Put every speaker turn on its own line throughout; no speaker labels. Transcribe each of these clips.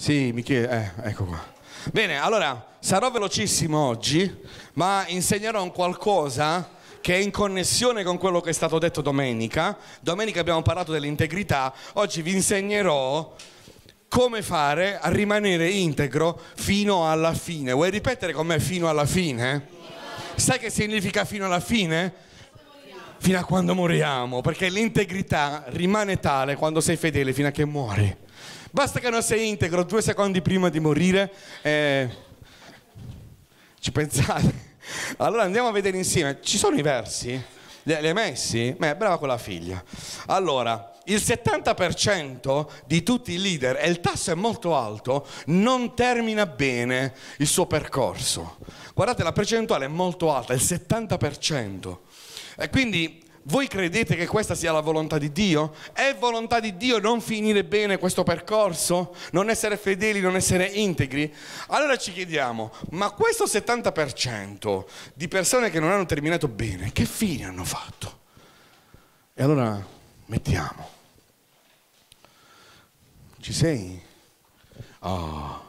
Sì, Michele, eh, ecco qua. Bene, allora sarò velocissimo oggi, ma insegnerò un qualcosa che è in connessione con quello che è stato detto domenica. Domenica abbiamo parlato dell'integrità, oggi vi insegnerò come fare a rimanere integro fino alla fine. Vuoi ripetere con me fino alla fine? Sai che significa fino alla fine? Fino a quando moriamo, perché l'integrità rimane tale quando sei fedele fino a che muori. Basta che non sei integro due secondi prima di morire. Eh, ci pensate? Allora andiamo a vedere insieme. Ci sono i versi? Li, hai messi? Beh, brava quella figlia. Allora, il 70% di tutti i leader, e il tasso è molto alto, non termina bene il suo percorso. Guardate, la percentuale è molto alta, il 70%. E quindi voi credete che questa sia la volontà di Dio? È volontà di Dio non finire bene questo percorso? Non essere fedeli, non essere integri? Allora ci chiediamo, ma questo 70% di persone che non hanno terminato bene, che fine hanno fatto? E allora mettiamo. Ci sei? Oh.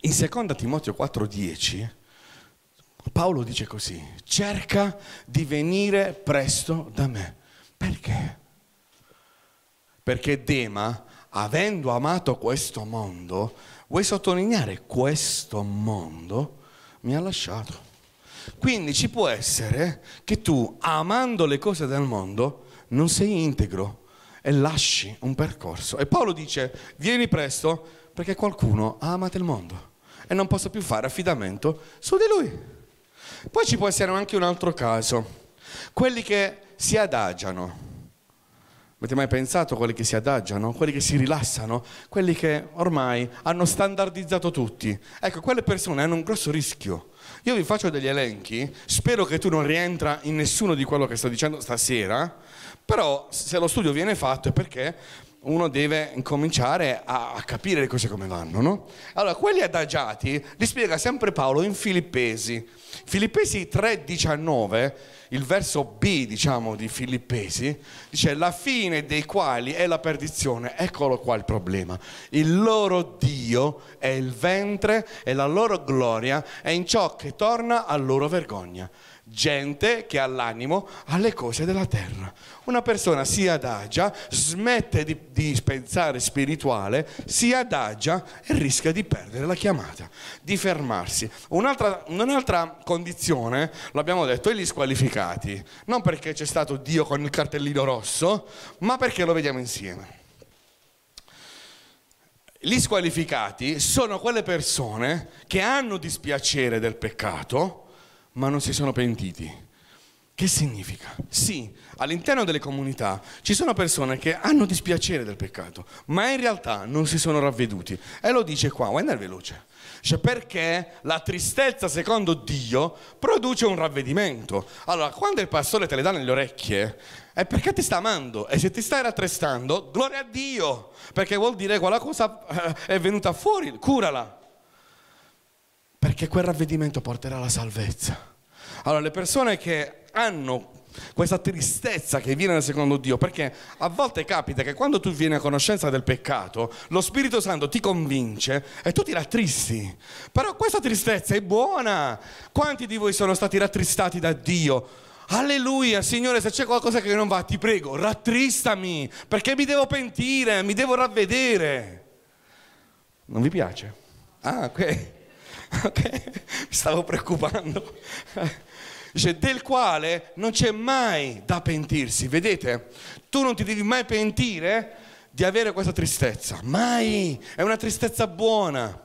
In 2 Timoteo 4:10 Paolo dice così, cerca di venire presto da me. Perché? Perché Dema, avendo amato questo mondo, vuoi sottolineare questo mondo, mi ha lasciato. Quindi ci può essere che tu, amando le cose del mondo, non sei integro e lasci un percorso. E Paolo dice, vieni presto perché qualcuno ha amato il mondo e non posso più fare affidamento su di lui. Poi ci può essere anche un altro caso, quelli che si adagiano. Avete mai pensato a quelli che si adagiano, quelli che si rilassano, quelli che ormai hanno standardizzato tutti? Ecco, quelle persone hanno un grosso rischio. Io vi faccio degli elenchi, spero che tu non rientra in nessuno di quello che sto dicendo stasera, però se lo studio viene fatto è perché uno deve cominciare a, capire le cose come vanno, no? Allora, quelli adagiati li spiega sempre Paolo in Filippesi. Filippesi 3,19, il verso B, diciamo, di Filippesi, dice la fine dei quali è la perdizione. Eccolo qua il problema. Il loro Dio è il ventre e la loro gloria è in ciò che torna a loro vergogna gente che ha l'animo alle cose della terra. Una persona si adagia, smette di, di, pensare spirituale, si adagia e rischia di perdere la chiamata, di fermarsi. Un'altra, un'altra condizione, l'abbiamo detto, è gli squalificati. Non perché c'è stato Dio con il cartellino rosso, ma perché lo vediamo insieme. Gli squalificati sono quelle persone che hanno dispiacere del peccato, ma non si sono pentiti. Che significa? Sì, all'interno delle comunità ci sono persone che hanno dispiacere del peccato, ma in realtà non si sono ravveduti. E lo dice qua, guarda il veloce. Cioè perché la tristezza secondo Dio produce un ravvedimento. Allora, quando il pastore te le dà nelle orecchie, è perché ti sta amando. E se ti stai rattristando, gloria a Dio, perché vuol dire quella cosa eh, è venuta fuori, curala perché quel ravvedimento porterà alla salvezza. Allora, le persone che hanno questa tristezza che viene secondo Dio, perché a volte capita che quando tu vieni a conoscenza del peccato, lo Spirito Santo ti convince e tu ti rattristi. Però questa tristezza è buona. Quanti di voi sono stati rattristati da Dio? Alleluia, Signore, se c'è qualcosa che non va, ti prego, rattristami, perché mi devo pentire, mi devo ravvedere. Non vi piace? Ah, ok. ok? mi stavo preoccupando, dice del quale non c'è mai da pentirsi, vedete? Tu non ti devi mai pentire di avere questa tristezza, mai, è una tristezza buona,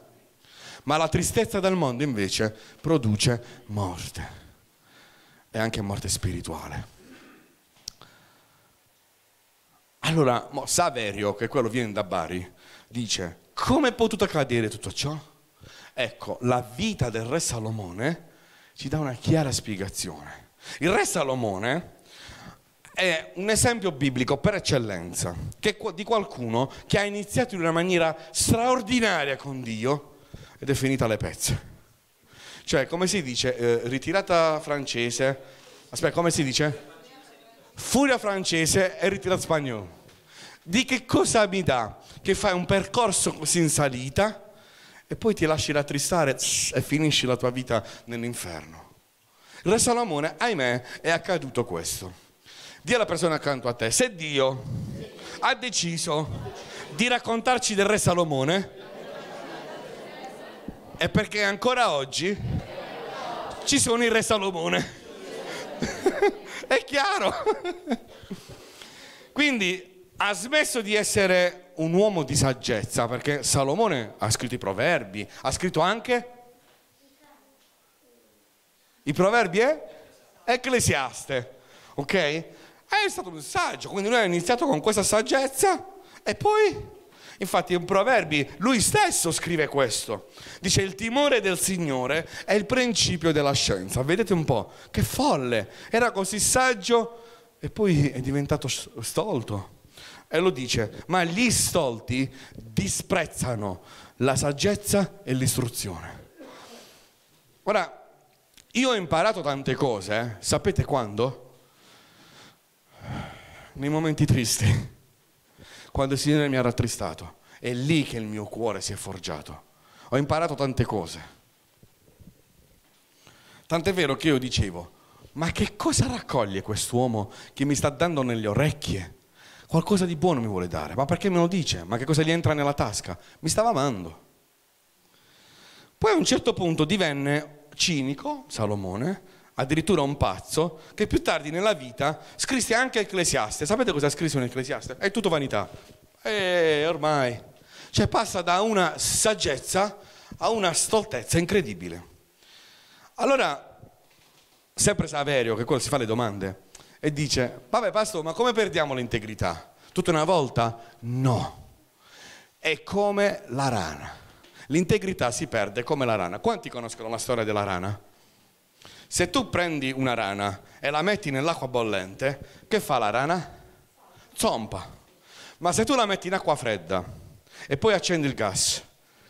ma la tristezza dal mondo invece produce morte e anche morte spirituale. Allora, Saverio, che quello viene da Bari, dice, come è potuto accadere tutto ciò? Ecco, la vita del re Salomone ci dà una chiara spiegazione. Il re Salomone è un esempio biblico per eccellenza che, di qualcuno che ha iniziato in una maniera straordinaria con Dio ed è finita alle pezze. Cioè, come si dice, eh, ritirata francese, aspetta, come si dice? Furia francese e ritirata spagnola. Di che cosa mi dà? Che fai un percorso così in salita e poi ti lasci rattristare e finisci la tua vita nell'inferno. Il Re Salomone, ahimè, è accaduto questo. Dì alla persona accanto a te, se Dio ha deciso di raccontarci del re Salomone, è perché ancora oggi ci sono il re Salomone. è chiaro. Quindi ha smesso di essere un uomo di saggezza, perché Salomone ha scritto i proverbi, ha scritto anche i proverbi è eh? ecclesiaste, ok? È stato un saggio, quindi lui ha iniziato con questa saggezza e poi Infatti in Proverbi lui stesso scrive questo. Dice il timore del Signore è il principio della scienza. Vedete un po', che folle. Era così saggio e poi è diventato stolto. E lo dice, ma gli stolti disprezzano la saggezza e l'istruzione. Ora, io ho imparato tante cose, eh? sapete quando? Nei momenti tristi, quando il Signore mi ha rattristato. È lì che il mio cuore si è forgiato. Ho imparato tante cose. Tant'è vero che io dicevo, ma che cosa raccoglie quest'uomo che mi sta dando nelle orecchie? Qualcosa di buono mi vuole dare, ma perché me lo dice? Ma che cosa gli entra nella tasca? Mi stava amando. Poi a un certo punto divenne cinico, Salomone, addirittura un pazzo, che più tardi nella vita scrisse anche Ecclesiaste. Sapete cosa scrisse un Ecclesiaste? È tutto vanità. E ormai. Cioè passa da una saggezza a una stoltezza incredibile. Allora, sempre Saverio, che quello si fa le domande, e dice, vabbè pastore, ma come perdiamo l'integrità? Tutta una volta? No. È come la rana. L'integrità si perde come la rana. Quanti conoscono la storia della rana? Se tu prendi una rana e la metti nell'acqua bollente, che fa la rana? Zompa. Ma se tu la metti in acqua fredda e poi accendi il gas,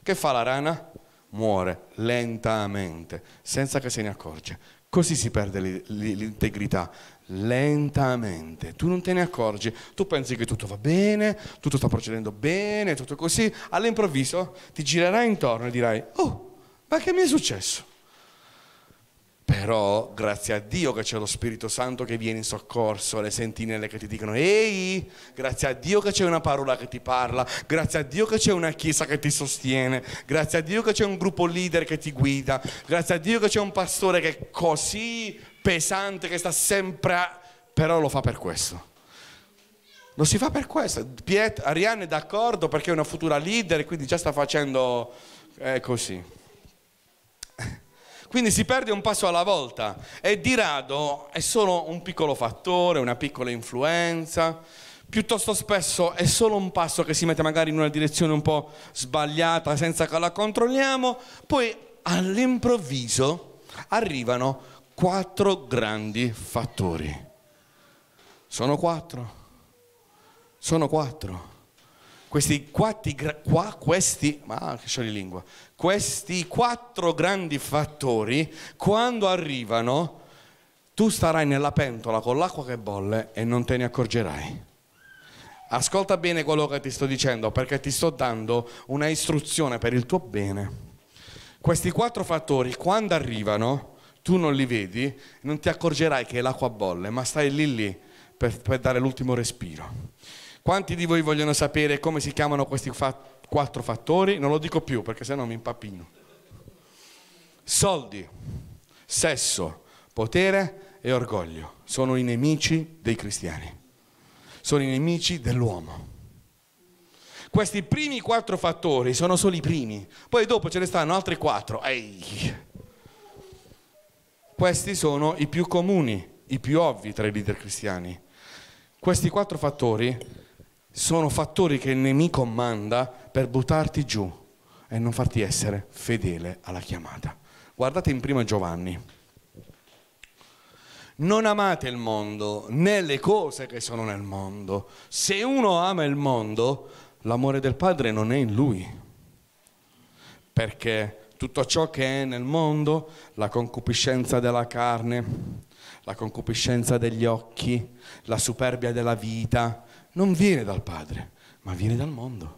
che fa la rana? Muore lentamente, senza che se ne accorge. Così si perde l'integrità lentamente. Tu non te ne accorgi, tu pensi che tutto va bene, tutto sta procedendo bene, tutto così. All'improvviso ti girerai intorno e dirai, oh, ma che mi è successo? Però grazie a Dio che c'è lo Spirito Santo che viene in soccorso, le sentinelle che ti dicono ehi, grazie a Dio che c'è una parola che ti parla, grazie a Dio che c'è una chiesa che ti sostiene, grazie a Dio che c'è un gruppo leader che ti guida, grazie a Dio che c'è un pastore che così pesante che sta sempre a... però lo fa per questo. Lo si fa per questo. Piet, Ariane è d'accordo perché è una futura leader, e quindi già sta facendo eh, così. Quindi si perde un passo alla volta e di rado è solo un piccolo fattore, una piccola influenza. Piuttosto spesso è solo un passo che si mette magari in una direzione un po' sbagliata senza che la controlliamo, poi all'improvviso arrivano quattro grandi fattori. Sono quattro. Sono quattro. Questi, quatti, qua, questi, ah, questi quattro grandi fattori, quando arrivano, tu starai nella pentola con l'acqua che bolle e non te ne accorgerai. Ascolta bene quello che ti sto dicendo perché ti sto dando una istruzione per il tuo bene. Questi quattro fattori, quando arrivano, tu non li vedi, non ti accorgerai che l'acqua bolle, ma stai lì lì per, per dare l'ultimo respiro. Quanti di voi vogliono sapere come si chiamano questi fat quattro fattori? Non lo dico più perché sennò mi impappino. Soldi, sesso, potere e orgoglio sono i nemici dei cristiani, sono i nemici dell'uomo. Questi primi quattro fattori sono solo i primi, poi dopo ce ne stanno altri quattro. Ehi questi sono i più comuni, i più ovvi tra i leader cristiani. Questi quattro fattori sono fattori che il nemico manda per buttarti giù e non farti essere fedele alla chiamata. Guardate in prima Giovanni. Non amate il mondo né le cose che sono nel mondo. Se uno ama il mondo, l'amore del Padre non è in lui. Perché tutto ciò che è nel mondo, la concupiscenza della carne, la concupiscenza degli occhi, la superbia della vita, non viene dal Padre, ma viene dal mondo.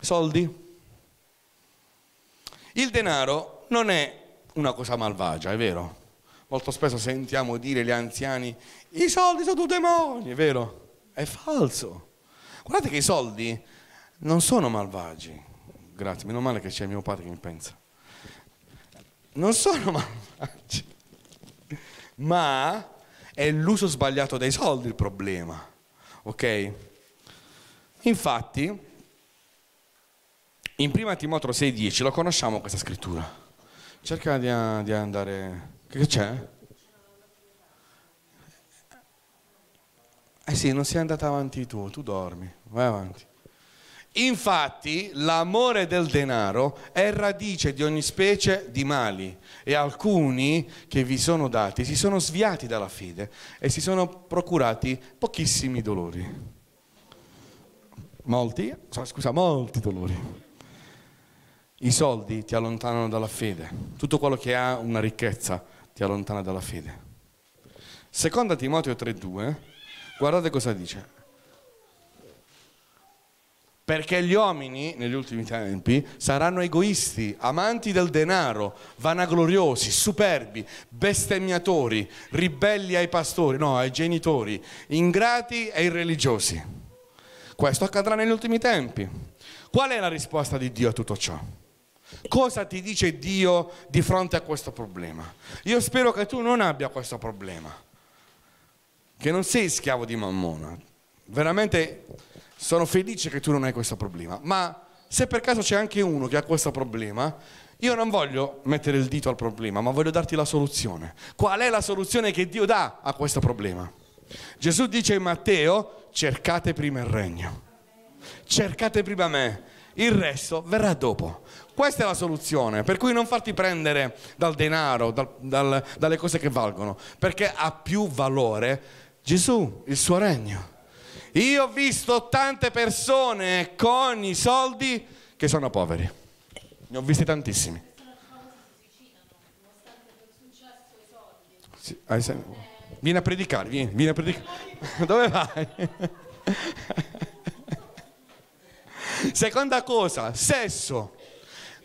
Soldi? Il denaro non è una cosa malvagia, è vero? Molto spesso sentiamo dire agli anziani i soldi sono tutti demoni, è vero? È falso. Guardate che i soldi non sono malvagi grazie, meno male che c'è mio padre che mi pensa. Non sono malvagi, ma è l'uso sbagliato dei soldi il problema, ok? Infatti, in 1 Timoteo 6,10 lo conosciamo questa scrittura. Cerca di, eh, di andare. Che c'è? Eh sì, non sei andata avanti tu, tu dormi, vai avanti. Infatti l'amore del denaro è radice di ogni specie di mali e alcuni che vi sono dati si sono sviati dalla fede e si sono procurati pochissimi dolori. Molti, scusa, molti dolori. I soldi ti allontanano dalla fede, tutto quello che ha una ricchezza ti allontana dalla fede. Seconda Timoteo 3.2, guardate cosa dice perché gli uomini negli ultimi tempi saranno egoisti, amanti del denaro, vanagloriosi, superbi, bestemmiatori, ribelli ai pastori, no, ai genitori, ingrati e irreligiosi. Questo accadrà negli ultimi tempi. Qual è la risposta di Dio a tutto ciò? Cosa ti dice Dio di fronte a questo problema? Io spero che tu non abbia questo problema, che non sei schiavo di Mammona. Veramente sono felice che tu non hai questo problema, ma se per caso c'è anche uno che ha questo problema, io non voglio mettere il dito al problema, ma voglio darti la soluzione. Qual è la soluzione che Dio dà a questo problema? Gesù dice in Matteo, cercate prima il regno, cercate prima me, il resto verrà dopo. Questa è la soluzione, per cui non farti prendere dal denaro, dal, dal, dalle cose che valgono, perché ha più valore Gesù, il suo regno. Io ho visto tante persone con i soldi che sono poveri. Ne ho visti tantissimi. Sì, vieni a predicare, vieni, vieni a predicare. Dove vai? Seconda cosa, sesso.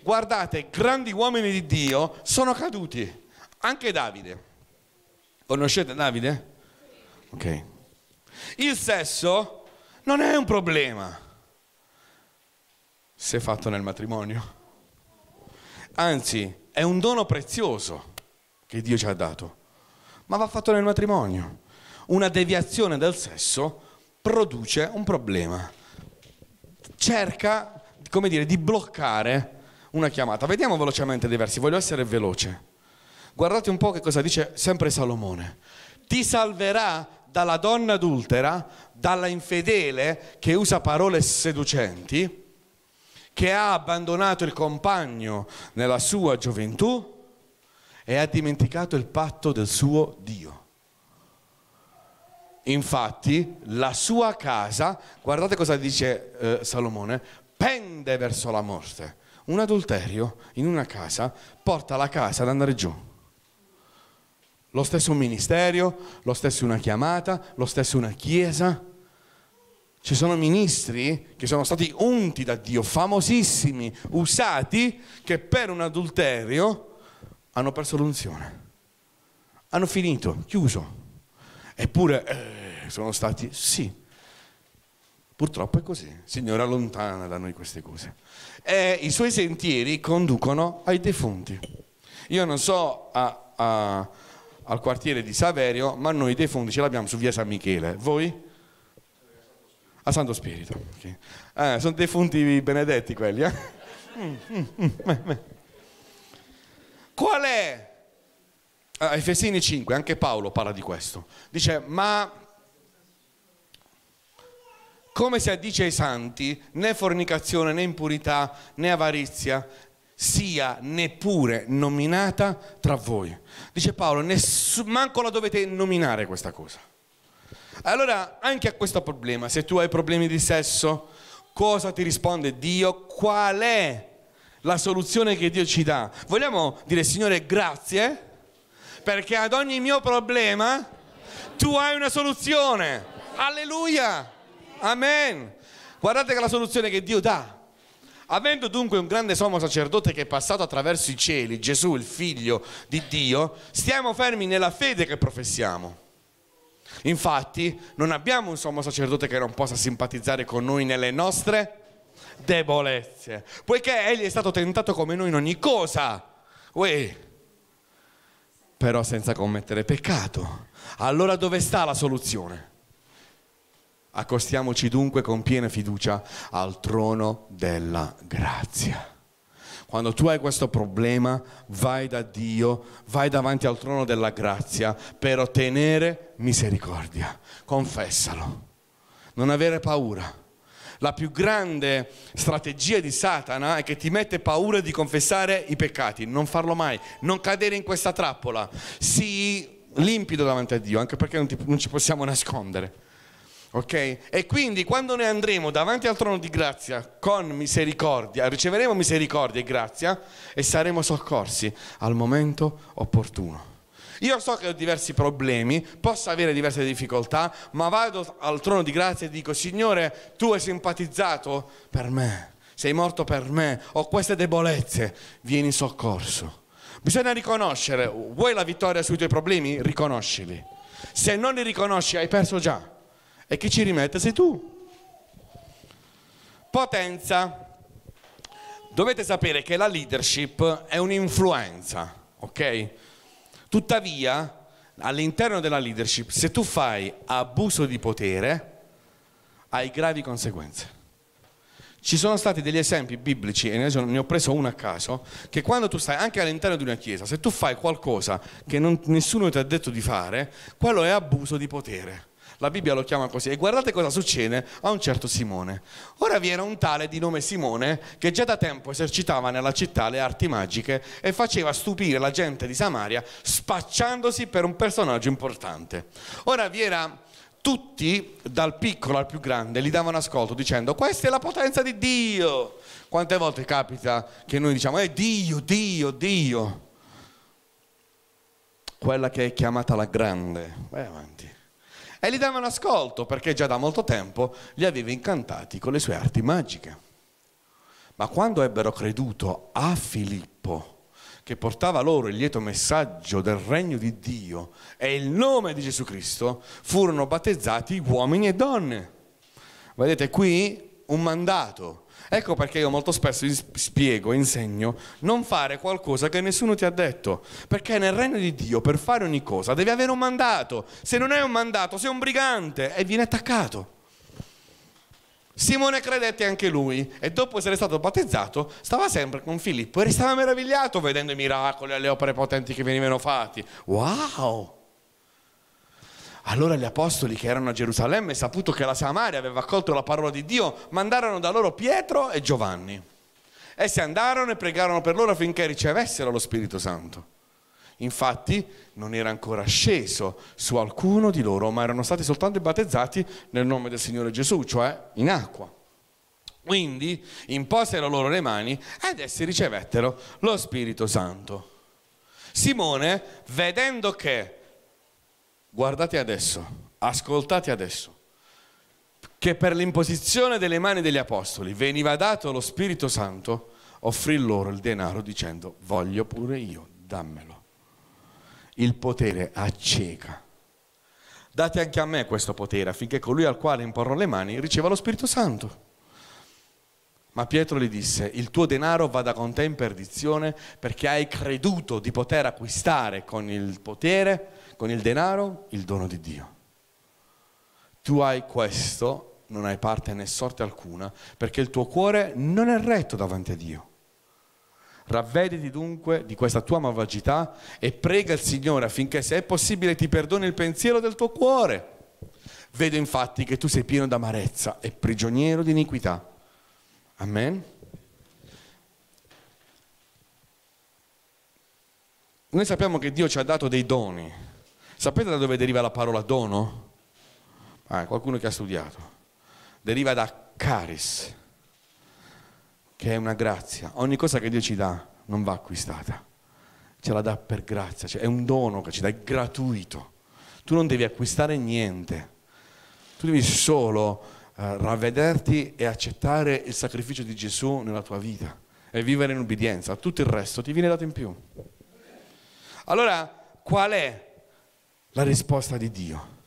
Guardate, grandi uomini di Dio sono caduti. Anche Davide. Conoscete Davide? Ok, il sesso non è un problema se fatto nel matrimonio. Anzi, è un dono prezioso che Dio ci ha dato, ma va fatto nel matrimonio. Una deviazione dal sesso produce un problema. Cerca, come dire, di bloccare una chiamata. Vediamo velocemente dei versi, voglio essere veloce. Guardate un po' che cosa dice sempre Salomone. Ti salverà dalla donna adultera, dalla infedele che usa parole seducenti, che ha abbandonato il compagno nella sua gioventù e ha dimenticato il patto del suo Dio. Infatti la sua casa, guardate cosa dice eh, Salomone, pende verso la morte. Un adulterio in una casa porta la casa ad andare giù. Lo stesso un ministero, lo stesso una chiamata, lo stesso una chiesa. Ci sono ministri che sono stati unti da Dio, famosissimi, usati, che per un adulterio hanno perso l'unzione. Hanno finito, chiuso. Eppure eh, sono stati, sì, Purtroppo è così. Signora lontana da noi queste cose. E i suoi sentieri conducono ai defunti. Io non so a, a al quartiere di Saverio, ma noi dei fondi ce l'abbiamo su via San Michele. Voi? A Santo Spirito. Okay. Ah, eh, sono dei fondi benedetti quelli. Eh? Mm, mm, mm, Qual è? A Efesini 5, anche Paolo parla di questo. Dice, ma come si addice ai santi, né fornicazione, né impurità, né avarizia, sia neppure nominata tra voi. Dice Paolo, nessun, manco la dovete nominare questa cosa. Allora, anche a questo problema, se tu hai problemi di sesso, cosa ti risponde Dio? Qual è la soluzione che Dio ci dà? Vogliamo dire, Signore, grazie, perché ad ogni mio problema tu hai una soluzione. Alleluia! Amen! Guardate che la soluzione che Dio dà Avendo dunque un grande sommo sacerdote che è passato attraverso i cieli, Gesù, il figlio di Dio, stiamo fermi nella fede che professiamo. Infatti, non abbiamo un sommo sacerdote che non possa simpatizzare con noi nelle nostre debolezze, poiché egli è stato tentato come noi in ogni cosa. Uè però senza commettere peccato. Allora dove sta la soluzione? Accostiamoci dunque con piena fiducia al trono della grazia. Quando tu hai questo problema, vai da Dio, vai davanti al trono della grazia per ottenere misericordia. Confessalo. Non avere paura. La più grande strategia di Satana è che ti mette paura di confessare i peccati, non farlo mai, non cadere in questa trappola. Sii limpido davanti a Dio, anche perché non, ti, non ci possiamo nascondere. Ok? E quindi quando noi andremo davanti al trono di grazia con misericordia, riceveremo misericordia e grazia e saremo soccorsi al momento opportuno. Io so che ho diversi problemi, posso avere diverse difficoltà, ma vado al trono di grazia e dico, Signore, tu hai simpatizzato per me, sei morto per me, ho queste debolezze, vieni in soccorso. Bisogna riconoscere, vuoi la vittoria sui tuoi problemi? Riconoscili. Se non li riconosci hai perso già e chi ci rimette sei tu. Potenza. Dovete sapere che la leadership è un'influenza, ok? Tuttavia, all'interno della leadership, se tu fai abuso di potere, hai gravi conseguenze. Ci sono stati degli esempi biblici, e ne ho preso uno a caso, che quando tu stai anche all'interno di una chiesa, se tu fai qualcosa che non, nessuno ti ha detto di fare, quello è abuso di potere. La Bibbia lo chiama così. E guardate cosa succede a un certo Simone. Ora vi era un tale di nome Simone che già da tempo esercitava nella città le arti magiche e faceva stupire la gente di Samaria spacciandosi per un personaggio importante. Ora vi era tutti, dal piccolo al più grande, gli davano ascolto dicendo questa è la potenza di Dio. Quante volte capita che noi diciamo è eh, Dio, Dio, Dio. Quella che è chiamata la grande. Vai avanti e gli davano ascolto perché già da molto tempo li aveva incantati con le sue arti magiche. Ma quando ebbero creduto a Filippo, che portava loro il lieto messaggio del regno di Dio e il nome di Gesù Cristo, furono battezzati uomini e donne. Vedete qui un mandato Ecco perché io molto spesso spiego, insegno, non fare qualcosa che nessuno ti ha detto, perché nel regno di Dio per fare ogni cosa devi avere un mandato, se non hai un mandato sei un brigante e viene attaccato. Simone credette anche lui e dopo essere stato battezzato stava sempre con Filippo e restava meravigliato vedendo i miracoli e le opere potenti che venivano fatti. Wow! Allora gli apostoli che erano a Gerusalemme, saputo che la Samaria aveva accolto la parola di Dio, mandarono da loro Pietro e Giovanni. Essi andarono e pregarono per loro affinché ricevessero lo Spirito Santo. Infatti non era ancora sceso su alcuno di loro, ma erano stati soltanto battezzati nel nome del Signore Gesù, cioè in acqua. Quindi imposero loro le mani ed essi ricevettero lo Spirito Santo. Simone, vedendo che guardate adesso, ascoltate adesso, che per l'imposizione delle mani degli apostoli veniva dato lo Spirito Santo, offrì loro il denaro dicendo voglio pure io, dammelo. Il potere acceca. Date anche a me questo potere affinché colui al quale imporrò le mani riceva lo Spirito Santo. Ma Pietro gli disse, il tuo denaro vada con te in perdizione perché hai creduto di poter acquistare con il potere con il denaro il dono di Dio. Tu hai questo, non hai parte né sorte alcuna, perché il tuo cuore non è retto davanti a Dio. Ravvediti dunque di questa tua malvagità e prega il Signore affinché se è possibile ti perdoni il pensiero del tuo cuore. Vedo infatti che tu sei pieno d'amarezza e prigioniero di iniquità. Amen. Noi sappiamo che Dio ci ha dato dei doni, Sapete da dove deriva la parola dono? Ah, qualcuno che ha studiato. Deriva da caris, che è una grazia. Ogni cosa che Dio ci dà non va acquistata, ce la dà per grazia, cioè è un dono che ci dà, è gratuito. Tu non devi acquistare niente, tu devi solo eh, ravvederti e accettare il sacrificio di Gesù nella tua vita e vivere in ubbidienza. Tutto il resto ti viene dato in più. Allora, qual è la risposta di Dio.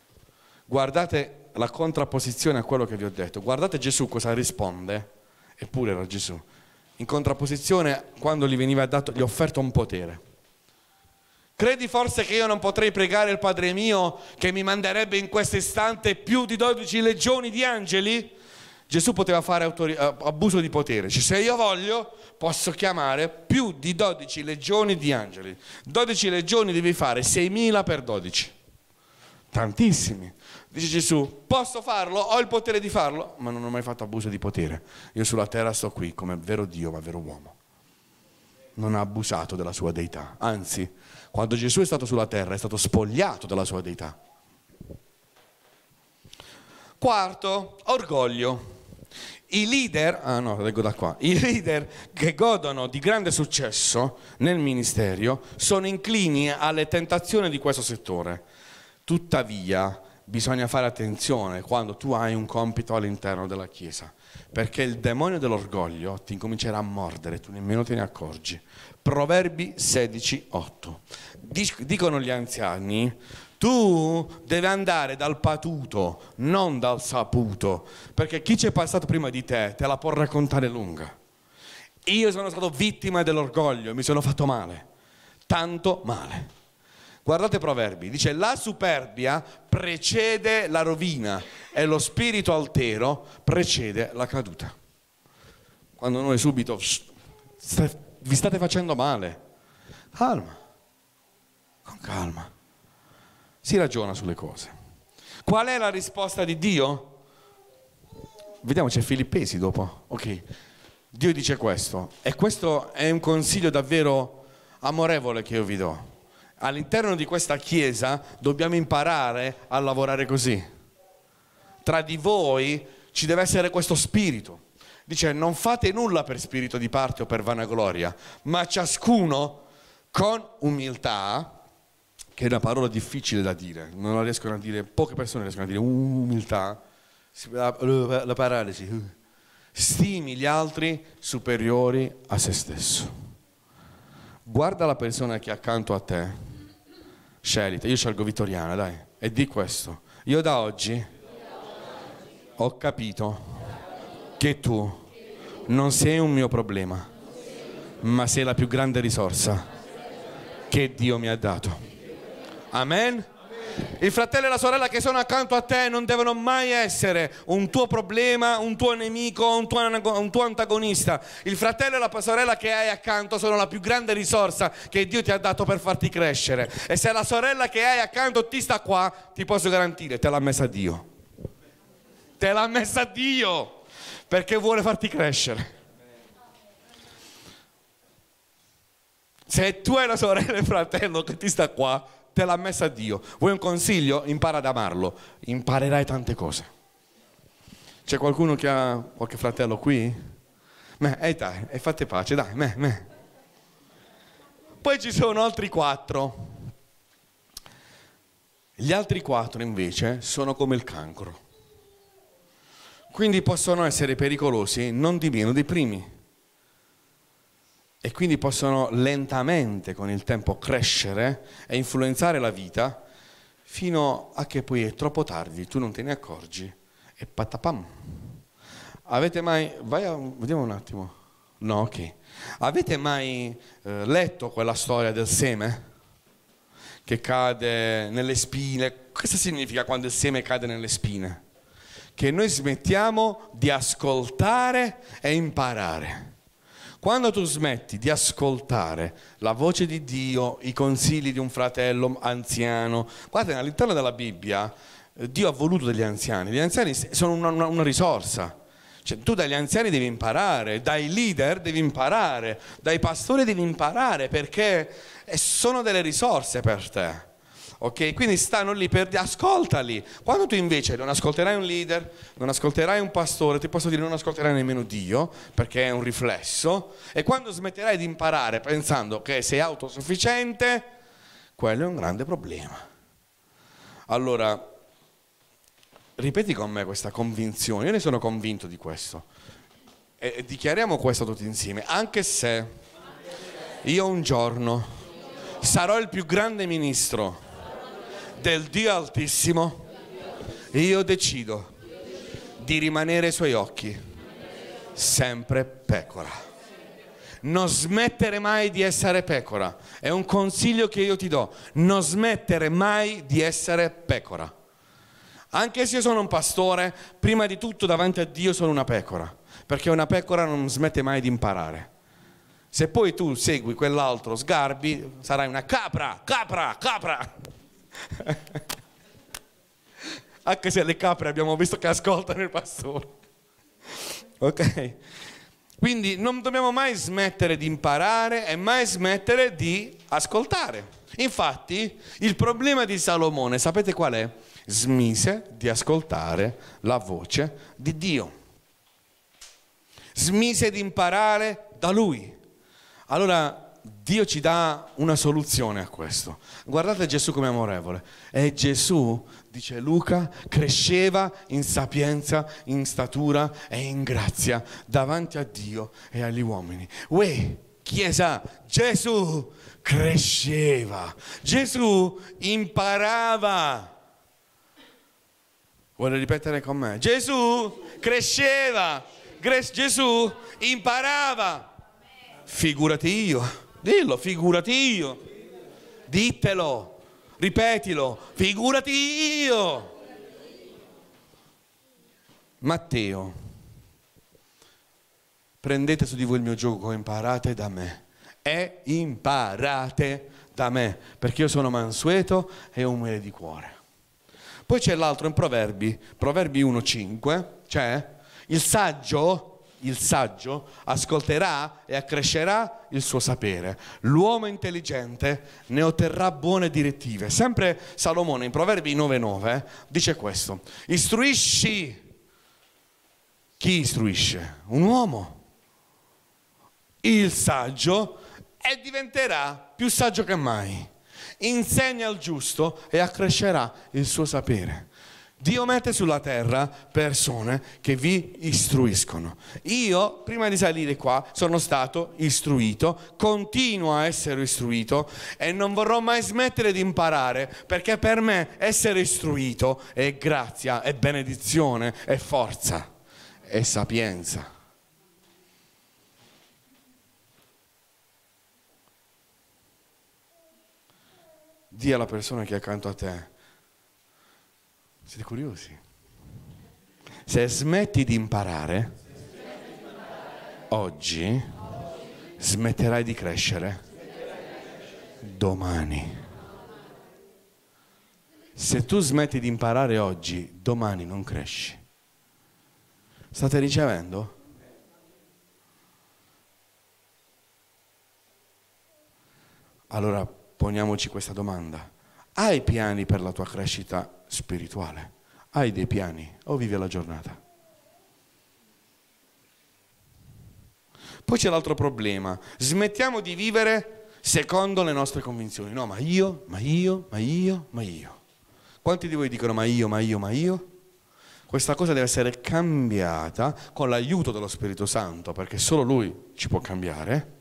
Guardate la contrapposizione a quello che vi ho detto. Guardate Gesù cosa risponde, eppure era Gesù. In contrapposizione quando gli veniva dato, gli offerto un potere. Credi forse che io non potrei pregare il Padre mio che mi manderebbe in questo istante più di 12 legioni di angeli? Gesù poteva fare eh, abuso di potere. Cioè, se io voglio, posso chiamare più di 12 legioni di angeli. 12 legioni devi fare 6.000 per 12. Tantissimi. Dice Gesù, posso farlo? Ho il potere di farlo? Ma non ho mai fatto abuso di potere. Io sulla terra sto qui come vero Dio, ma vero uomo. Non ha abusato della sua deità. Anzi, quando Gesù è stato sulla terra è stato spogliato della sua deità. Quarto, orgoglio. I leader, ah no, leggo da qua, i leader che godono di grande successo nel ministero sono inclini alle tentazioni di questo settore. Tuttavia, bisogna fare attenzione quando tu hai un compito all'interno della Chiesa, perché il demonio dell'orgoglio ti incomincerà a mordere, tu nemmeno te ne accorgi. Proverbi 16, 8. Dicono gli anziani, tu devi andare dal patuto, non dal saputo, perché chi c'è passato prima di te te la può raccontare lunga. Io sono stato vittima dell'orgoglio, mi sono fatto male, tanto male. Guardate Proverbi, dice la superbia precede la rovina e lo spirito altero precede la caduta. Quando noi subito vi state facendo male, calma, con calma si ragiona sulle cose. Qual è la risposta di Dio? Vediamo, c'è Filippesi dopo. Ok. Dio dice questo e questo è un consiglio davvero amorevole che io vi do. All'interno di questa chiesa dobbiamo imparare a lavorare così. Tra di voi ci deve essere questo spirito. Dice non fate nulla per spirito di parte o per vanagloria, ma ciascuno con umiltà che è una parola difficile da dire, non la riescono a dire, poche persone riescono a dire uh, umiltà, la, la, la paralisi, uh. stimi gli altri superiori a se stesso. Guarda la persona che è accanto a te, sceglita, io scelgo Vittoriana, dai, e di questo. Io da oggi ho capito che tu non sei un mio problema, ma sei la più grande risorsa che Dio mi ha dato. Amen. Il fratello e la sorella che sono accanto a te non devono mai essere un tuo problema, un tuo nemico, un tuo, un tuo, antagonista. Il fratello e la sorella che hai accanto sono la più grande risorsa che Dio ti ha dato per farti crescere. E se la sorella che hai accanto ti sta qua, ti posso garantire, te l'ha messa Dio. Te l'ha messa Dio perché vuole farti crescere. Se tu hai la sorella e il fratello che ti sta qua, te l'ha messa Dio. Vuoi un consiglio? Impara ad amarlo. Imparerai tante cose. C'è qualcuno che ha qualche fratello qui? Meh, e dai, e fate pace, dai, me, me. Poi ci sono altri quattro. Gli altri quattro invece sono come il cancro. Quindi possono essere pericolosi non di meno dei primi e quindi possono lentamente con il tempo crescere e influenzare la vita fino a che poi è troppo tardi, tu non te ne accorgi e patapam. Avete mai, vai a, vediamo un attimo, no ok, avete mai eh, letto quella storia del seme che cade nelle spine? Cosa significa quando il seme cade nelle spine? Che noi smettiamo di ascoltare e imparare quando tu smetti di ascoltare la voce di Dio, i consigli di un fratello anziano, guardate, all'interno della Bibbia eh, Dio ha voluto degli anziani, gli anziani sono una, una, una risorsa. Cioè, tu dagli anziani devi imparare, dai leader devi imparare, dai pastori devi imparare perché eh, sono delle risorse per te ok? Quindi stanno lì per ascoltali. Quando tu invece non ascolterai un leader, non ascolterai un pastore, ti posso dire non ascolterai nemmeno Dio, perché è un riflesso, e quando smetterai di imparare pensando che sei autosufficiente, quello è un grande problema. Allora, ripeti con me questa convinzione, io ne sono convinto di questo. E dichiariamo questo tutti insieme, anche se io un giorno sarò il più grande ministro del Dio Altissimo, io decido di rimanere ai suoi occhi, sempre pecora. Non smettere mai di essere pecora. È un consiglio che io ti do. Non smettere mai di essere pecora. Anche se io sono un pastore, prima di tutto davanti a Dio sono una pecora, perché una pecora non smette mai di imparare. Se poi tu segui quell'altro sgarbi, sarai una capra, capra, capra. Anche se le capre abbiamo visto che ascoltano il pastore. Ok? Quindi non dobbiamo mai smettere di imparare e mai smettere di ascoltare. Infatti, il problema di Salomone, sapete qual è? Smise di ascoltare la voce di Dio. Smise di imparare da lui. Allora, Dio ci dà una soluzione a questo. Guardate Gesù come amorevole. E Gesù, dice Luca, cresceva in sapienza, in statura e in grazia davanti a Dio e agli uomini. Uè, Chiesa, Gesù cresceva, Gesù imparava. Vuole ripetere con me? Gesù cresceva, Gesù imparava. Figurati io Dillo, figurati io. Dittelo, ripetilo, figurati io. Matteo, prendete su di voi il mio gioco, imparate da me. E imparate da me, perché io sono mansueto e umile di cuore. Poi c'è l'altro in Proverbi, Proverbi 1.5, cioè il saggio il saggio ascolterà e accrescerà il suo sapere. L'uomo intelligente ne otterrà buone direttive. Sempre Salomone in Proverbi 9:9 dice questo: Istruisci chi istruisce? Un uomo. Il saggio e diventerà più saggio che mai. Insegna al giusto e accrescerà il suo sapere. Dio mette sulla terra persone che vi istruiscono. Io, prima di salire qua, sono stato istruito, continuo a essere istruito e non vorrò mai smettere di imparare perché per me essere istruito è grazia, è benedizione, è forza, è sapienza. Dì alla persona che è accanto a te, siete curiosi? Se smetti di imparare, oggi smetterai di crescere. Domani. Se tu smetti di imparare oggi, domani non cresci. State ricevendo? Allora poniamoci questa domanda. Hai piani per la tua crescita spirituale. Hai dei piani o vivi la giornata? Poi c'è l'altro problema. Smettiamo di vivere secondo le nostre convinzioni. No, ma io, ma io, ma io, ma io. Quanti di voi dicono ma io, ma io, ma io? Questa cosa deve essere cambiata con l'aiuto dello Spirito Santo, perché solo Lui ci può cambiare.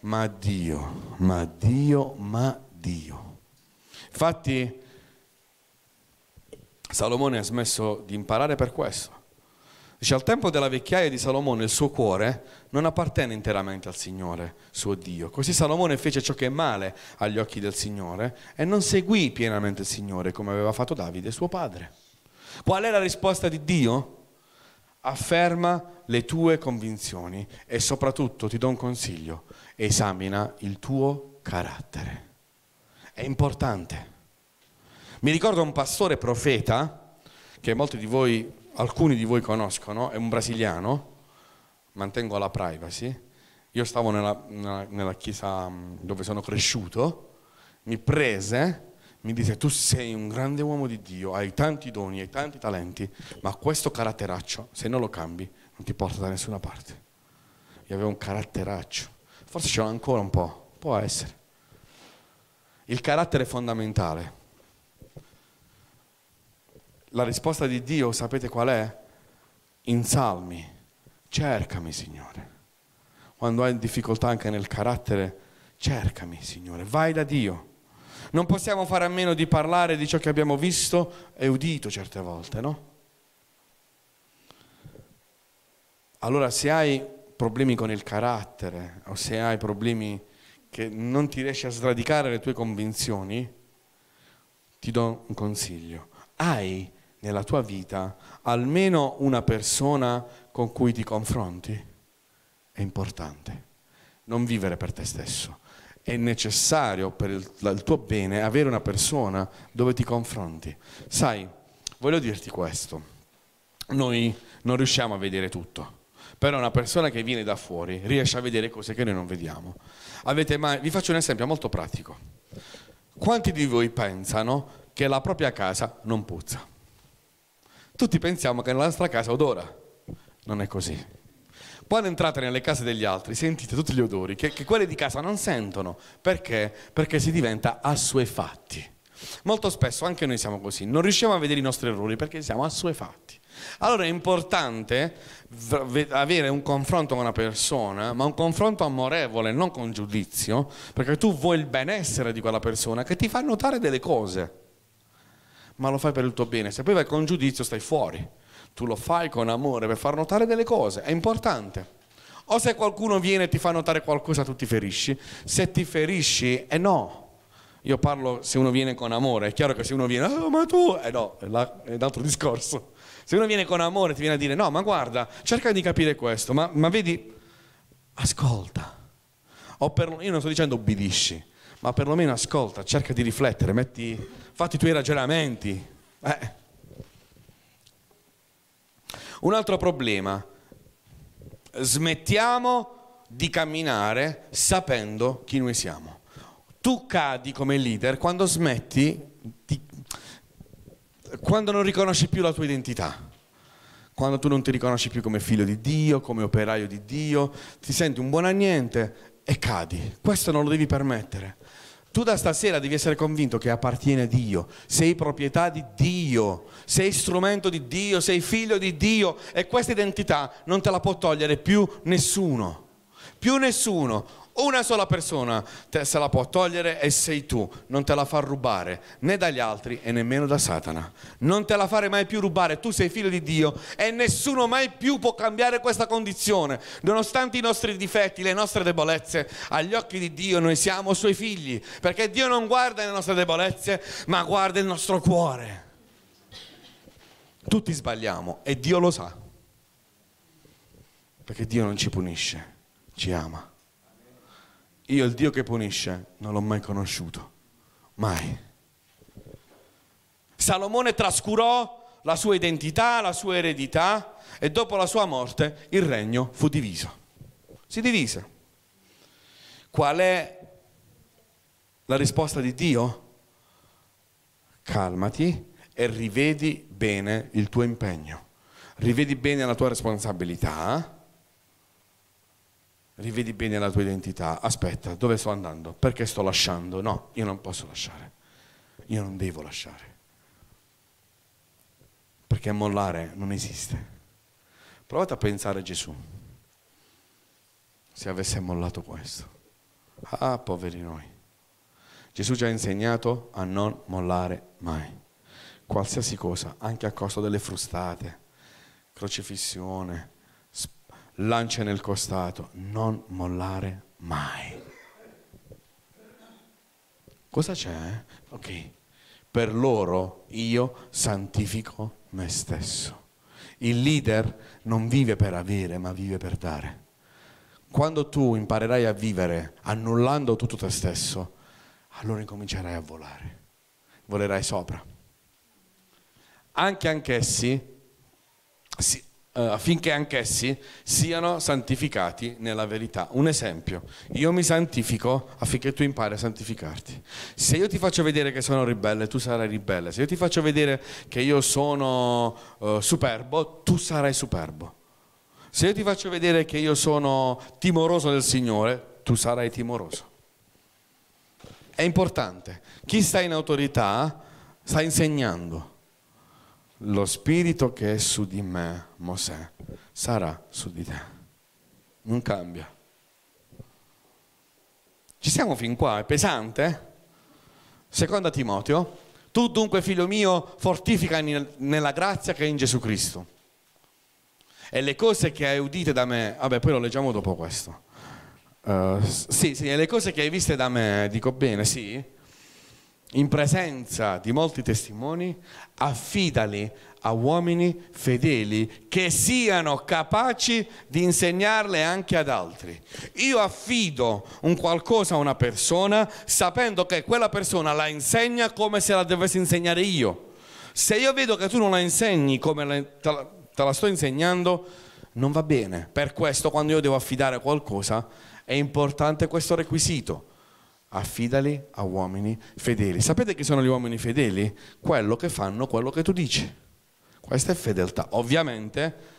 Ma Dio, ma Dio, ma Dio. Infatti Salomone ha smesso di imparare per questo. Dice, al tempo della vecchiaia di Salomone il suo cuore non appartenne interamente al Signore, suo Dio. Così Salomone fece ciò che è male agli occhi del Signore e non seguì pienamente il Signore come aveva fatto Davide, suo padre. Qual è la risposta di Dio? Afferma le tue convinzioni e soprattutto ti do un consiglio, esamina il tuo carattere. È importante. Mi ricordo un pastore profeta, che molti di voi, alcuni di voi conoscono, è un brasiliano, mantengo la privacy, io stavo nella, nella, nella chiesa mm, dove sono cresciuto, mi prese, mi disse tu sei un grande uomo di Dio, hai tanti doni, hai tanti talenti, ma questo caratteraccio, se non lo cambi, non ti porta da nessuna parte. Io avevo un caratteraccio, forse ce l'ho ancora un po', può essere. Il carattere è fondamentale. La risposta di Dio sapete qual è? In salmi, cercami Signore. Quando hai difficoltà anche nel carattere, cercami Signore, vai da Dio. Non possiamo fare a meno di parlare di ciò che abbiamo visto e udito certe volte, no? Allora se hai problemi con il carattere o se hai problemi che non ti riesci a sradicare le tue convinzioni, ti do un consiglio. Hai nella tua vita almeno una persona con cui ti confronti è importante. Non vivere per te stesso. È necessario per il, tuo bene avere una persona dove ti confronti. Sai, voglio dirti questo. Noi non riusciamo a vedere tutto. Però una persona che viene da fuori riesce a vedere cose che noi non vediamo. Mai... Vi faccio un esempio molto pratico. Quanti di voi pensano che la propria casa non puzza? tutti pensiamo che nella nostra casa odora. Non è così. Quando entrate nelle case degli altri sentite tutti gli odori che, che quelli di casa non sentono. Perché? Perché si diventa assuefatti. Molto spesso anche noi siamo così, non riusciamo a vedere i nostri errori perché siamo assuefatti. Allora è importante avere un confronto con una persona, ma un confronto amorevole, non con giudizio, perché tu vuoi il benessere di quella persona che ti fa notare delle cose ma lo fai per il tuo bene. Se poi vai con giudizio stai fuori. Tu lo fai con amore per far notare delle cose, è importante. O se qualcuno viene e ti fa notare qualcosa, tu ti ferisci. Se ti ferisci, eh no. Io parlo se uno viene con amore, è chiaro che se uno viene, oh, ma tu, eh no, è, là, è un altro discorso. Se uno viene con amore ti viene a dire, no, ma guarda, cerca di capire questo, ma, ma vedi, ascolta. O per, io non sto dicendo obbedisci, ma perlomeno ascolta, cerca di riflettere, metti, fatti i tuoi ragionamenti. Eh. Un altro problema, smettiamo di camminare sapendo chi noi siamo. Tu cadi come leader quando smetti, di, quando non riconosci più la tua identità quando tu non ti riconosci più come figlio di Dio, come operaio di Dio, ti senti un buon a niente e cadi. Questo non lo devi permettere. Tu da stasera devi essere convinto che appartiene a Dio, sei proprietà di Dio, sei strumento di Dio, sei figlio di Dio e questa identità non te la può togliere più nessuno. Più nessuno. Una sola persona te se la può togliere e sei tu, non te la fa rubare né dagli altri e nemmeno da Satana. Non te la fare mai più rubare, tu sei figlio di Dio e nessuno mai più può cambiare questa condizione. Nonostante i nostri difetti, le nostre debolezze, agli occhi di Dio noi siamo suoi figli, perché Dio non guarda le nostre debolezze, ma guarda il nostro cuore. Tutti sbagliamo e Dio lo sa, perché Dio non ci punisce, ci ama. Io il Dio che punisce non l'ho mai conosciuto, mai. Salomone trascurò la sua identità, la sua eredità e dopo la sua morte il regno fu diviso. Si divise. Qual è la risposta di Dio? Calmati e rivedi bene il tuo impegno, rivedi bene la tua responsabilità rivedi bene la tua identità, aspetta, dove sto andando? Perché sto lasciando? No, io non posso lasciare, io non devo lasciare, perché mollare non esiste. Provate a pensare a Gesù, se avesse mollato questo. Ah, poveri noi. Gesù ci ha insegnato a non mollare mai, qualsiasi cosa, anche a costo delle frustate, crocifissione, lancia nel costato, non mollare mai. Cosa c'è? Eh? Ok, per loro io santifico me stesso. Il leader non vive per avere, ma vive per dare. Quando tu imparerai a vivere annullando tutto te stesso, allora incomincerai a volare. Volerai sopra. Anche anch'essi si, eh, affinché anch'essi siano santificati nella verità. Un esempio, io mi santifico affinché tu impari a santificarti. Se io ti faccio vedere che sono ribelle, tu sarai ribelle. Se io ti faccio vedere che io sono uh, superbo, tu sarai superbo. Se io ti faccio vedere che io sono timoroso del Signore, tu sarai timoroso. È importante. Chi sta in autorità sta insegnando lo spirito che è su di me, Mosè, sarà su di te. Non cambia. Ci siamo fin qua, è pesante? Seconda Timoteo, tu dunque figlio mio fortifica nella grazia che è in Gesù Cristo. E le cose che hai udite da me, vabbè poi lo leggiamo dopo questo. Uh, sì, sì, le cose che hai viste da me, dico bene, sì, in presenza di molti testimoni, affidali a uomini fedeli che siano capaci di insegnarle anche ad altri. Io affido un qualcosa a una persona sapendo che quella persona la insegna come se la dovessi insegnare io. Se io vedo che tu non la insegni come la, te, la, te la sto insegnando, non va bene. Per questo quando io devo affidare qualcosa è importante questo requisito affidali a uomini fedeli. Sapete chi sono gli uomini fedeli? Quello che fanno quello che tu dici. Questa è fedeltà. Ovviamente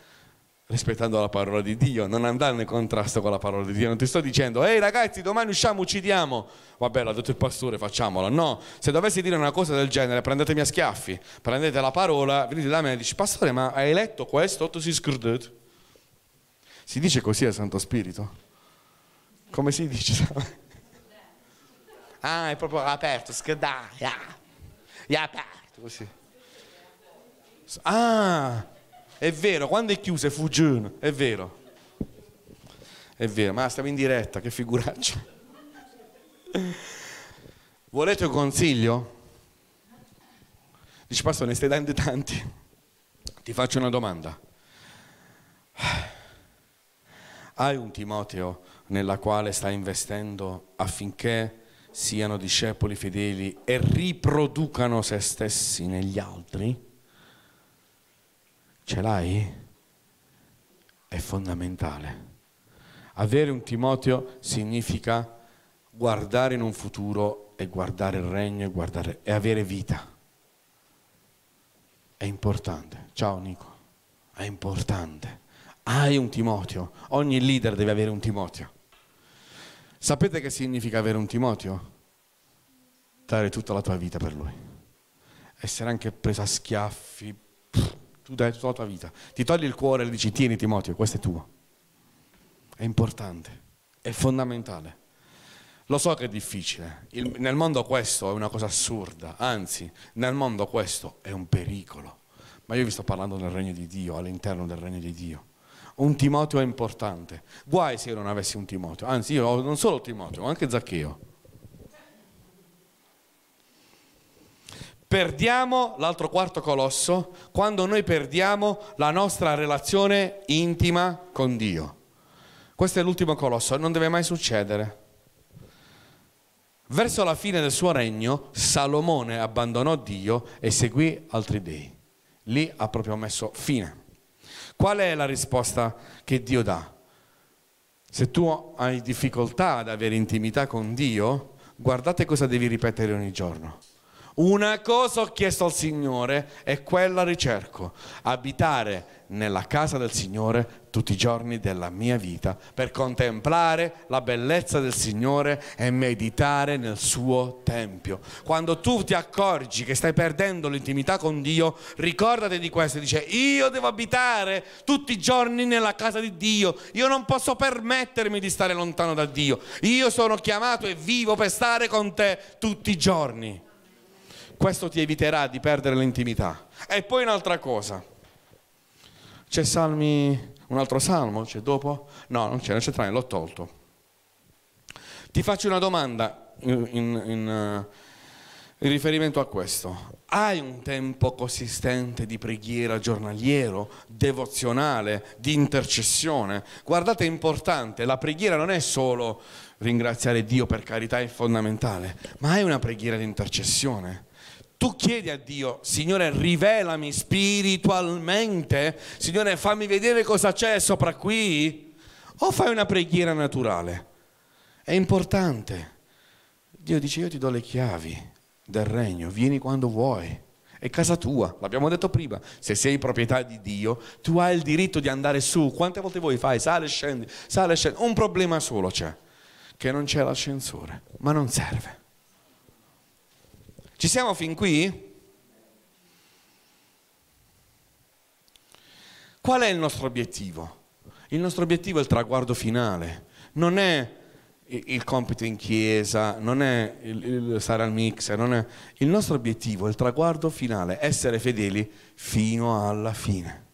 rispettando la parola di Dio, non andare in contrasto con la parola di Dio. Non ti sto dicendo, ehi ragazzi, domani usciamo, uccidiamo. Vabbè, l'ha detto il pastore, facciamolo. No, se dovessi dire una cosa del genere, prendetemi a schiaffi, prendete la parola, venite da me e dici, pastore, ma hai letto questo? Tu si scrudete. Si dice così al Santo Spirito? Come si dice? Ah, è proprio aperto, scadà, ya. Yeah. aperto, così. Ah, è vero, quando è chiuso è Fugione, è vero. È vero, ma stiamo in diretta, che figuraccia. Volete un consiglio? Dici, pastore, ne stai dando tanti. Ti faccio una domanda. Hai un Timoteo nella quale stai investendo affinché siano discepoli fedeli e riproducano se stessi negli altri? Ce l'hai? È fondamentale. Avere un Timoteo significa guardare in un futuro e guardare il regno e, guardare, e avere vita. È importante. Ciao Nico, è importante. Hai un Timoteo. Ogni leader deve avere un Timoteo. Sapete che significa avere un Timoteo? Dare tutta la tua vita per lui. Essere anche preso a schiaffi, pff, tu dai tutta la tua vita. Ti togli il cuore e dici tieni Timoteo, questo è tuo. È importante, è fondamentale. Lo so che è difficile, il, nel mondo questo è una cosa assurda, anzi nel mondo questo è un pericolo, ma io vi sto parlando nel regno di Dio, all'interno del regno di Dio un Timoteo è importante. Guai se io non avessi un Timoteo, anzi io non solo Timoteo, ma anche Zaccheo. Perdiamo l'altro quarto colosso quando noi perdiamo la nostra relazione intima con Dio. Questo è l'ultimo colosso, non deve mai succedere. Verso la fine del suo regno, Salomone abbandonò Dio e seguì altri dei. Lì ha proprio messo fine. Qual è la risposta che Dio dà? Se tu hai difficoltà ad avere intimità con Dio, guardate cosa devi ripetere ogni giorno. Una cosa ho chiesto al Signore e quella ricerco, abitare nella casa del Signore tutti i giorni della mia vita per contemplare la bellezza del Signore e meditare nel suo tempio. Quando tu ti accorgi che stai perdendo l'intimità con Dio, ricordati di questo e dice io devo abitare tutti i giorni nella casa di Dio, io non posso permettermi di stare lontano da Dio, io sono chiamato e vivo per stare con te tutti i giorni. Questo ti eviterà di perdere l'intimità. E poi un'altra cosa. C'è Salmi un altro salmo c'è dopo? No, non c'è, non c'è tranne, l'ho tolto. Ti faccio una domanda in, in, eh, in, riferimento a questo. Hai un tempo consistente di preghiera giornaliero, devozionale, di intercessione? Guardate, è importante, la preghiera non è solo ringraziare Dio per carità, è fondamentale, ma hai una preghiera di intercessione tu chiedi a Dio, Signore, rivelami spiritualmente, Signore, fammi vedere cosa c'è sopra qui, o fai una preghiera naturale. È importante. Dio dice, io ti do le chiavi del regno, vieni quando vuoi. È casa tua, l'abbiamo detto prima. Se sei proprietà di Dio, tu hai il diritto di andare su. Quante volte vuoi fai? Sale e scendi, sale e scendi. Un problema solo c'è, che non c'è l'ascensore, ma non serve. Ci siamo fin qui? Qual è il nostro obiettivo? Il nostro obiettivo è il traguardo finale, non è il compito in chiesa, non è il, il stare al mixer, non è... il nostro obiettivo è il traguardo finale, essere fedeli fino alla fine.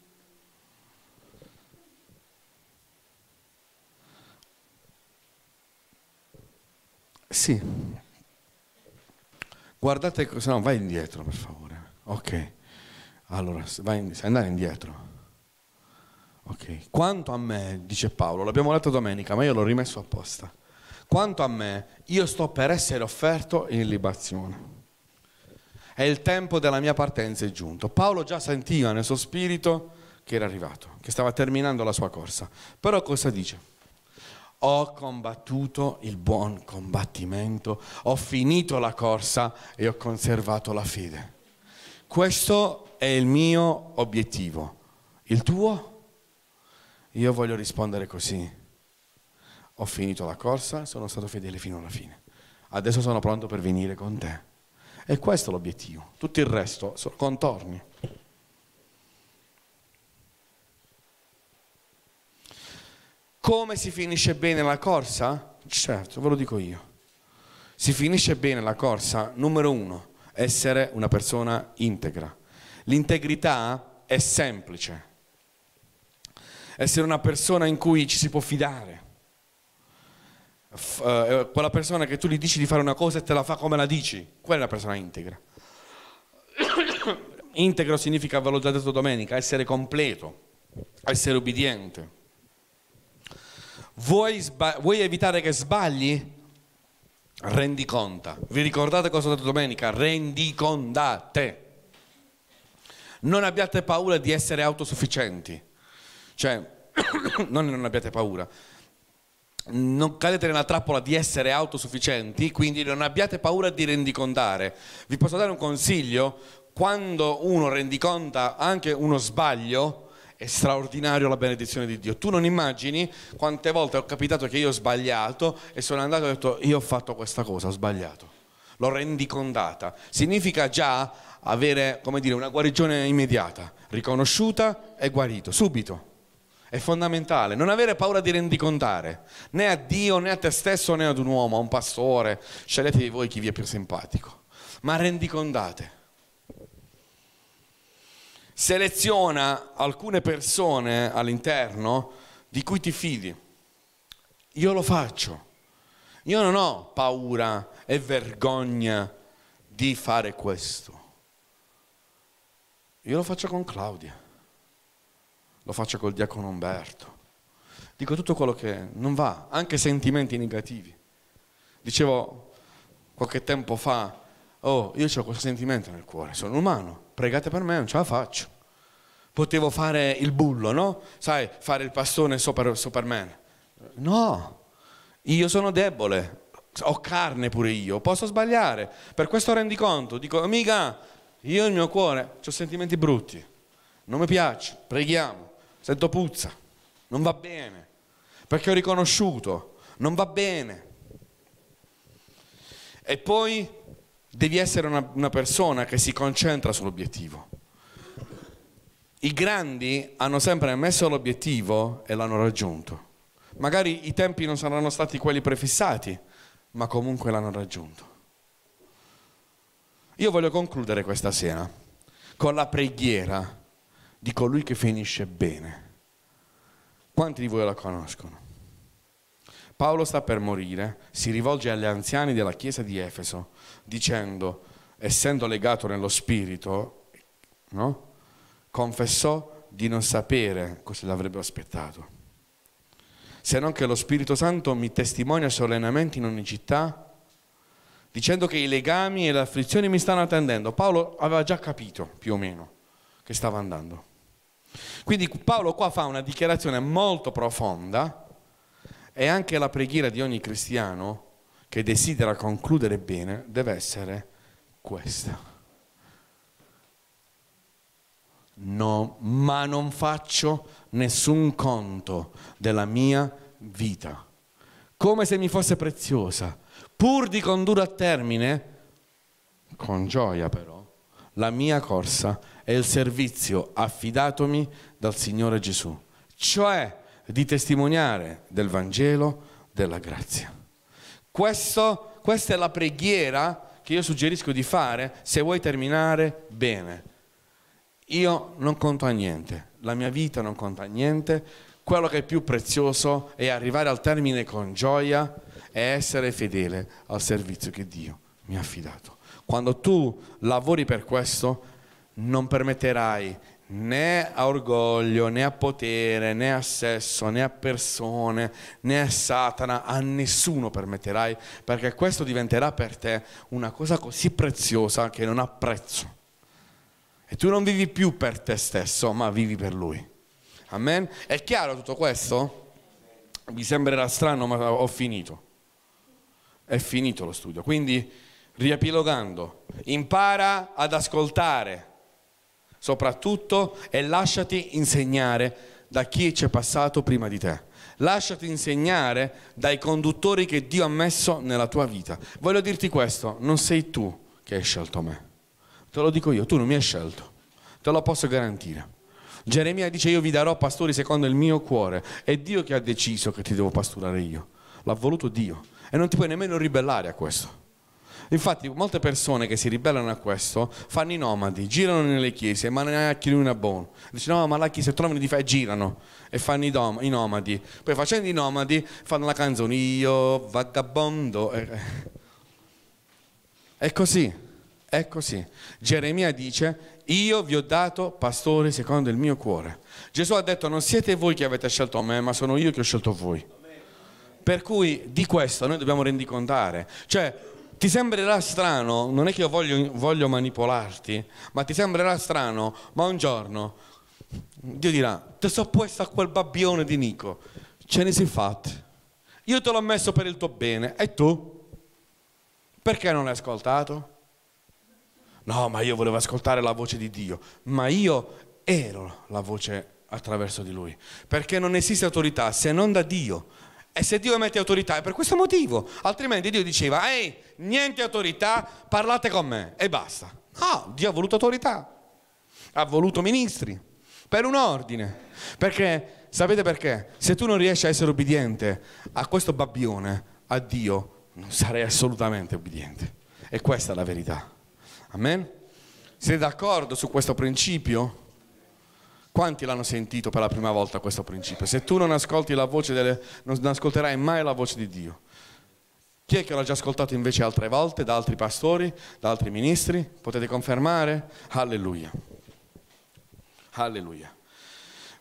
Sì. Guardate, se no vai indietro per favore. Ok, allora vai, andare indietro. Ok, quanto a me, dice Paolo, l'abbiamo letto domenica, ma io l'ho rimesso apposta. Quanto a me, io sto per essere offerto in libazione. E il tempo della mia partenza è giunto. Paolo già sentiva nel suo spirito che era arrivato, che stava terminando la sua corsa. Però cosa dice? ho combattuto il buon combattimento, ho finito la corsa e ho conservato la fede. Questo è il mio obiettivo. Il tuo? Io voglio rispondere così. Ho finito la corsa, sono stato fedele fino alla fine. Adesso sono pronto per venire con te. E questo è l'obiettivo. Tutto il resto sono contorni. Come si finisce bene la corsa? Certo, ve lo dico io. Si finisce bene la corsa, numero uno, essere una persona integra. L'integrità è semplice. Essere una persona in cui ci si può fidare. Uh, quella persona che tu gli dici di fare una cosa e te la fa come la dici, quella è la persona integra. Integro significa, ve l'ho già detto domenica, essere completo, essere obbediente. Vuoi, sba- vuoi evitare che sbagli? Rendi conta. Vi ricordate cosa ho detto domenica? Rendi contate. Non abbiate paura di essere autosufficienti. Cioè, non, non abbiate paura. Non cadete nella trappola di essere autosufficienti, quindi non abbiate paura di rendicontare. Vi posso dare un consiglio? Quando uno rendiconta anche uno sbaglio, è straordinario la benedizione di Dio. Tu non immagini quante volte ho capitato che io ho sbagliato e sono andato e ho detto io ho fatto questa cosa, ho sbagliato. L'ho rendicondata. Significa già avere, come dire, una guarigione immediata, riconosciuta e guarito, subito. È fondamentale non avere paura di rendicontare, né a Dio, né a te stesso, né ad un uomo, a un pastore. Sceglietevi voi chi vi è più simpatico. Ma rendicondate seleziona alcune persone all'interno di cui ti fidi. Io lo faccio. Io non ho paura e vergogna di fare questo. Io lo faccio con Claudia, lo faccio col diacono Umberto. Dico tutto quello che non va, anche sentimenti negativi. Dicevo qualche tempo fa, oh, io ho questo sentimento nel cuore, sono umano, pregate per me, non ce la faccio. Potevo fare il bullo, no? Sai, fare il pastone sopra Superman. No, io sono debole, ho carne pure io, posso sbagliare. Per questo rendi conto, dico, amica, io il mio cuore ho sentimenti brutti, non mi piace, preghiamo, sento puzza, non va bene, perché ho riconosciuto, non va bene. E poi devi essere una, una persona che si concentra sull'obiettivo. I grandi hanno sempre messo l'obiettivo e l'hanno raggiunto. Magari i tempi non saranno stati quelli prefissati, ma comunque l'hanno raggiunto. Io voglio concludere questa sera con la preghiera di colui che finisce bene. Quanti di voi la conoscono? Paolo sta per morire, si rivolge agli anziani della chiesa di Efeso dicendo, essendo legato nello spirito, no? confessò di non sapere cosa l'avrebbe aspettato. Se non che lo Spirito Santo mi testimonia solennemente in ogni città, dicendo che i legami e le afflizioni mi stanno attendendo. Paolo aveva già capito più o meno che stava andando. Quindi Paolo qua fa una dichiarazione molto profonda e anche la preghiera di ogni cristiano che desidera concludere bene deve essere questa. no, ma non faccio nessun conto della mia vita, come se mi fosse preziosa, pur di condurre a termine, con gioia però, la mia corsa e il servizio affidatomi dal Signore Gesù, cioè di testimoniare del Vangelo della grazia. Questo, questa è la preghiera che io suggerisco di fare se vuoi terminare bene io non conto a niente, la mia vita non conta a niente, quello che è più prezioso è arrivare al termine con gioia e essere fedele al servizio che Dio mi ha affidato. Quando tu lavori per questo, non permetterai né a orgoglio, né a potere, né a sesso, né a persone, né a Satana, a nessuno permetterai, perché questo diventerà per te una cosa così preziosa che non ha prezzo. E tu non vivi più per te stesso, ma vivi per Lui. Amen? È chiaro tutto questo? Vi sembrerà strano, ma ho finito. È finito lo studio. Quindi, riepilogando, impara ad ascoltare, soprattutto, e lasciati insegnare da chi c'è passato prima di te. Lasciati insegnare dai conduttori che Dio ha messo nella tua vita. Voglio dirti questo, non sei tu che hai scelto me Te lo dico io, tu non mi hai scelto, te lo posso garantire. Geremia dice io vi darò pastori secondo il mio cuore, è Dio che ha deciso che ti devo pasturare io, l'ha voluto Dio e non ti puoi nemmeno ribellare a questo. Infatti molte persone che si ribellano a questo fanno i nomadi, girano nelle chiese, ma ne ha chi una buona. Dicono no, ma la chiesa trovano di fai girano e fanno i, dom- i, nomadi. Poi facendo i nomadi fanno la canzone Io vagabondo. Eh. È così. È così. Geremia dice, io vi ho dato pastore secondo il mio cuore. Gesù ha detto, non siete voi che avete scelto me, ma sono io che ho scelto voi. Per cui di questo noi dobbiamo rendicontare. Cioè, ti sembrerà strano, non è che io voglio, voglio manipolarti, ma ti sembrerà strano, ma un giorno Dio dirà, te so puesto a quel babbione di Nico, ce ne si fatti. Io te l'ho messo per il tuo bene, e tu? Perché non l'hai ascoltato? No, ma io volevo ascoltare la voce di Dio, ma io ero la voce attraverso di Lui, perché non esiste autorità se non da Dio. E se Dio emette autorità è per questo motivo, altrimenti Dio diceva, ehi, niente autorità, parlate con me e basta. No, Dio ha voluto autorità, ha voluto ministri, per un ordine, perché sapete perché? Se tu non riesci a essere obbediente a questo babbione, a Dio, non sarei assolutamente obbediente. E questa è la verità. Amen? Siete d'accordo su questo principio? Quanti l'hanno sentito per la prima volta questo principio? Se tu non ascolti la voce delle, non ascolterai mai la voce di Dio. Chi è che l'ha già ascoltato invece altre volte da altri pastori, da altri ministri? Potete confermare? Alleluia. Alleluia.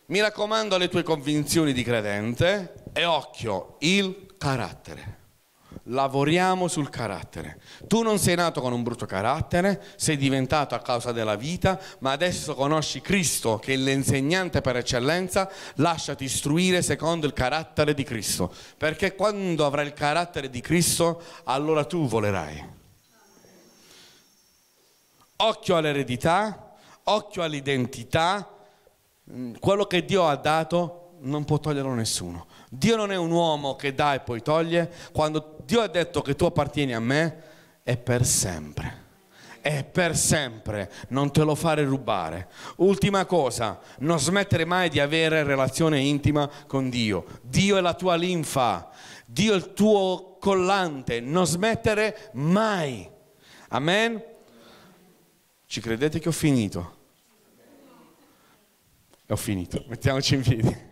Mi raccomando alle tue convinzioni di credente e occhio il carattere lavoriamo sul carattere. Tu non sei nato con un brutto carattere, sei diventato a causa della vita, ma adesso conosci Cristo che è l'insegnante per eccellenza, lasciati istruire secondo il carattere di Cristo, perché quando avrai il carattere di Cristo, allora tu volerai. Occhio all'eredità, occhio all'identità, mm, quello che Dio ha dato non può toglierlo nessuno. Dio non è un uomo che dà e poi toglie. Quando Dio ha detto che tu appartieni a me, è per sempre. È per sempre, non te lo fare rubare. Ultima cosa, non smettere mai di avere relazione intima con Dio. Dio è la tua linfa, Dio è il tuo collante, non smettere mai. Amen? Ci credete che ho finito? Ho finito, mettiamoci in piedi.